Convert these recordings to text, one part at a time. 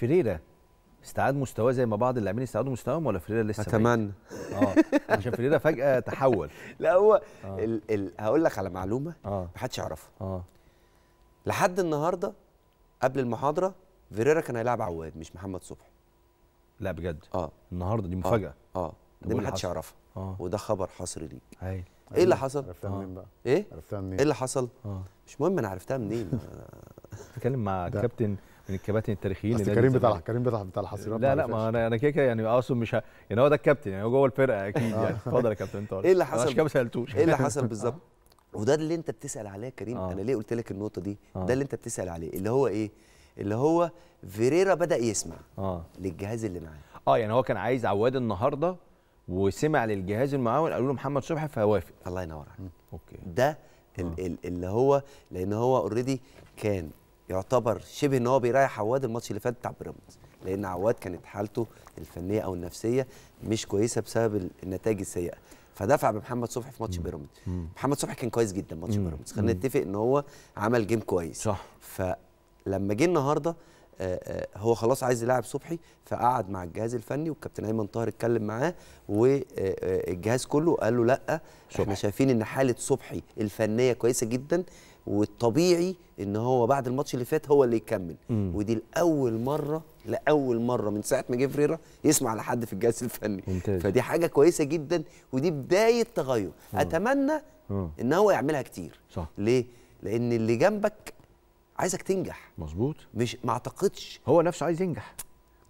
فيريرا استعاد مستواه زي ما بعض اللاعبين استعادوا مستواهم ولا فيريرا لسه اتمنى اه عشان فيريرا فجاه تحول لا هو آه. ال ال هقول لك على معلومه آه. محدش يعرفها آه. لحد النهارده قبل المحاضره فيريرا كان هيلاعب عواد مش محمد صبحي لا بجد اه النهارده دي آه. مفاجاه اه, آه. دي محدش يعرفها آه. وده خبر حصري ليك ايوه ايه اللي حصل؟ عرفتها آه. منين بقى؟ ايه؟ عرفتها منين؟ ايه اللي حصل؟ آه. مش مهم انا عرفتها منين؟ اتكلم مع كابتن من الكباتن التاريخيين بس كريم بتاع كريم بتاع بتاع الحصيرات لا لا ما انا انا كده كده يعني اقصد مش ه... يعني هو ده الكابتن يعني هو جوه الفرقه اكيد آه. يعني اتفضل يا كابتن انت ايه اللي حصل عشان كده ما سالتوش ايه اللي حصل بالظبط وده اللي انت بتسال عليه يا كريم آه. انا ليه قلت لك النقطه دي آه. ده اللي انت بتسال عليه اللي هو ايه اللي هو فيريرا بدا يسمع آه. للجهاز اللي معاه اه يعني هو كان عايز عواد النهارده وسمع للجهاز المعاون قالوا له محمد صبحي فوافق الله ينور عليك اوكي ده آه. اللي هو لان هو اوريدي كان يعتبر شبه ان هو بيريح عواد الماتش اللي فات بتاع بيراميدز لان عواد كانت حالته الفنيه او النفسيه مش كويسه بسبب النتائج السيئه فدفع بمحمد صبحي في ماتش بيراميدز محمد صبحي كان كويس جدا ماتش بيراميدز خلينا نتفق ان هو عمل جيم كويس صح فلما جه النهارده آه، آه، هو خلاص عايز يلاعب صبحي فقعد مع الجهاز الفني والكابتن ايمن طاهر اتكلم معاه والجهاز آه، كله قال له لا احنا شايفين ان حاله صبحي الفنيه كويسه جدا والطبيعي ان هو بعد الماتش اللي فات هو اللي يكمل مم. ودي لاول مره لاول مره من ساعه ما جه فريرا يسمع لحد في الجهاز الفني ممتاز. فدي حاجه كويسه جدا ودي بدايه تغير مم. اتمنى مم. ان هو يعملها كتير صح. ليه لان اللي جنبك عايزك تنجح مظبوط مش ما اعتقدش هو نفسه عايز ينجح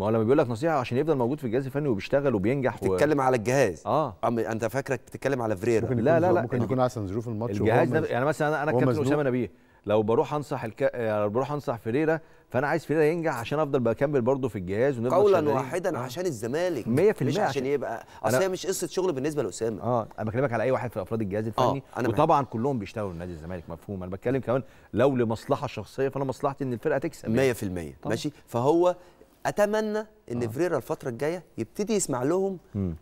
ما هو لما بيقول لك نصيحه عشان يفضل موجود في الجهاز الفني وبيشتغل وبينجح بتتكلم و... على الجهاز اه أم... انت فاكرك بتتكلم على فريرا ممكن لا لا لا ممكن يكون احسن ظروف الماتش الجهاز ده يعني مثلا انا الكابتن اسامه نبيه لو بروح انصح الك... يعني بروح انصح فريرا فانا عايز فريرا ينجح عشان افضل بكمل برضه في الجهاز ونفضل قولا واحدا آه. عشان الزمالك 100% مش عشان يبقى اصل هي مش قصه شغل بالنسبه لاسامه اه انا بكلمك على اي واحد في افراد الجهاز آه، الفني آه. أنا وطبعا محب. كلهم بيشتغلوا لنادي الزمالك مفهوم انا بتكلم كمان لو لمصلحه شخصيه فانا مصلحتي ان الفرقه تكسب 100% يعني. ماشي فهو اتمنى ان آه. فريرا الفتره الجايه يبتدي يسمع لهم م.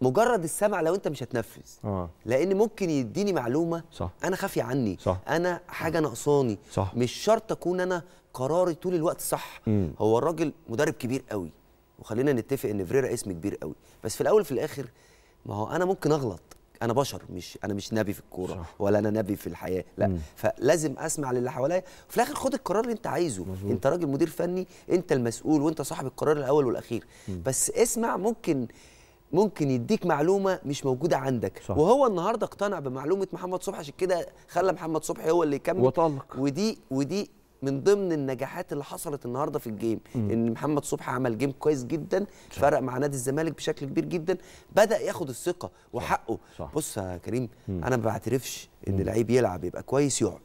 مجرد السمع لو انت مش هتنفذ آه. لان ممكن يديني معلومه صح. انا خافي عني صح. انا حاجه ناقصاني مش شرط اكون انا قراري طول الوقت صح م. هو الراجل مدرب كبير قوي وخلينا نتفق ان فريرا اسم كبير قوي بس في الاول وفي الاخر ما هو انا ممكن اغلط انا بشر مش انا مش نبي في الكوره صح. ولا انا نبي في الحياه لا مم. فلازم اسمع للي حواليا وفي الاخر خد القرار اللي انت عايزه مزبوط. انت راجل مدير فني انت المسؤول وانت صاحب القرار الاول والاخير مم. بس اسمع ممكن ممكن يديك معلومه مش موجوده عندك صح. وهو النهارده اقتنع بمعلومه محمد صبحي عشان كده خلى محمد صبحي هو اللي يكمل وطلق ودي ودي من ضمن النجاحات اللي حصلت النهارده في الجيم مم. ان محمد صبحي عمل جيم كويس جدا صح. فرق مع نادي الزمالك بشكل كبير جدا بدا ياخد الثقه وحقه صح. بص يا كريم مم. انا ما بعترفش ان لعيب يلعب يبقى كويس يقعد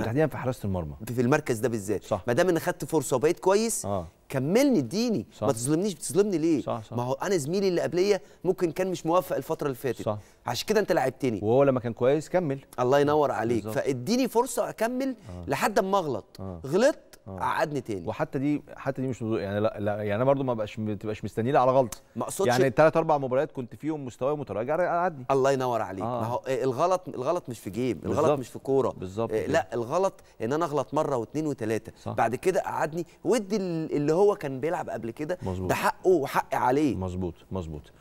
تحديدا في حراسه المرمى في المركز ده بالذات ما دام ان خدت فرصه وبقيت كويس آه. كملني اديني ما تظلمنيش بتظلمني ليه صح صح. ما هو انا زميلي اللي قبليه ممكن كان مش موفق الفتره اللي فاتت صح. عشان كده انت لعبتني وهو لما كان كويس كمل الله ينور عليك بالزبط. فاديني فرصه اكمل آه. لحد اما اغلط آه. غلطت آه. قعدني آه. تاني وحتى دي حتى دي مش يعني لا, لا يعني انا برضو ما بقاش ما تبقاش مستني على غلط ما اقصدش يعني ثلاث اربع مباريات كنت فيهم مستواي متراجع قعدني الله ينور عليك آه. ما هو الغلط الغلط مش في جيم بالزبط. الغلط مش في كوره بالظبط آه لا الغلط ان انا اغلط مره واثنين وثلاثه بعد كده قعدني وادي اللي اللي هو كان بيلعب قبل كده ده حقه وحق عليه مظبوط مظبوط